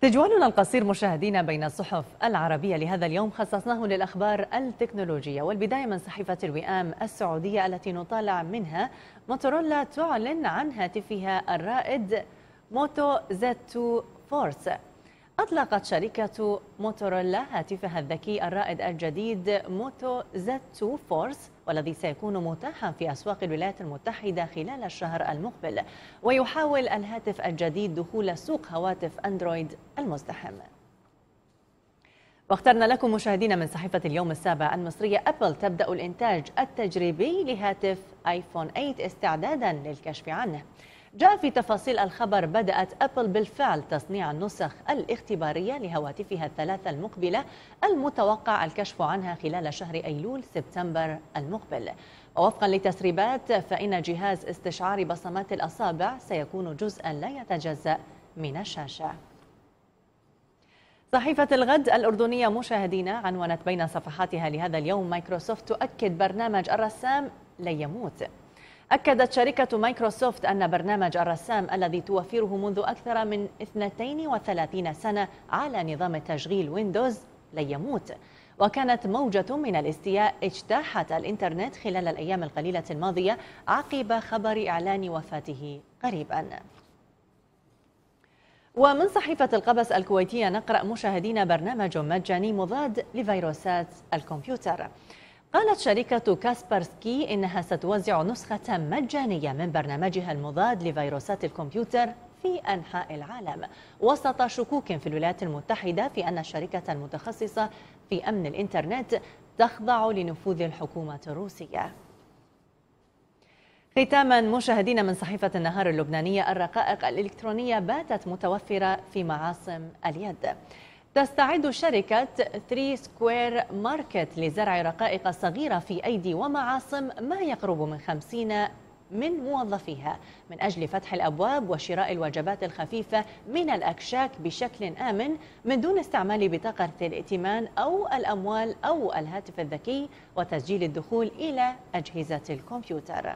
تجوالنا القصير مشاهدينا بين الصحف العربية لهذا اليوم خصصناه للأخبار التكنولوجية والبداية من صحيفة الوئام السعودية التي نطالع منها موتورولا تعلن عن هاتفها الرائد موتو زد 2 فورس أطلقت شركة موتورولا هاتفها الذكي الرائد الجديد موتو زد 2 فورس والذي سيكون متاحا في أسواق الولايات المتحدة خلال الشهر المقبل ويحاول الهاتف الجديد دخول سوق هواتف أندرويد المزدحم واخترنا لكم مشاهدينا من صحيفة اليوم السابع المصرية أبل تبدأ الإنتاج التجريبي لهاتف آيفون 8 استعدادا للكشف عنه جاء في تفاصيل الخبر بدأت أبل بالفعل تصنيع النسخ الاختبارية لهواتفها الثلاثة المقبلة المتوقع الكشف عنها خلال شهر أيلول سبتمبر المقبل ووفقا لتسريبات فإن جهاز استشعار بصمات الأصابع سيكون جزءا لا يتجزأ من الشاشة صحيفة الغد الأردنية مشاهدينا عنونت بين صفحاتها لهذا اليوم مايكروسوفت تؤكد برنامج الرسام لن يموت أكدت شركة مايكروسوفت أن برنامج الرسام الذي توفره منذ أكثر من 32 سنة على نظام التشغيل ويندوز لن يموت وكانت موجة من الاستياء اجتاحت الإنترنت خلال الأيام القليلة الماضية عقب خبر إعلان وفاته قريباً ومن صحيفة القبس الكويتية نقرأ مشاهدين برنامج مجاني مضاد لفيروسات الكمبيوتر قالت شركة كاسبرسكي إنها ستوزع نسخة مجانية من برنامجها المضاد لفيروسات الكمبيوتر في أنحاء العالم وسط شكوك في الولايات المتحدة في أن الشركة المتخصصة في أمن الإنترنت تخضع لنفوذ الحكومة الروسية ختاما مشاهدينا من صحيفة النهار اللبنانية الرقائق الإلكترونية باتت متوفرة في معاصم اليد تستعد شركة 3 سكوير ماركت لزرع رقائق صغيرة في أيدي ومعاصم ما يقرب من 50 من موظفيها من أجل فتح الأبواب وشراء الوجبات الخفيفة من الأكشاك بشكل آمن من دون استعمال بطاقة الائتمان أو الأموال أو الهاتف الذكي وتسجيل الدخول إلى أجهزة الكمبيوتر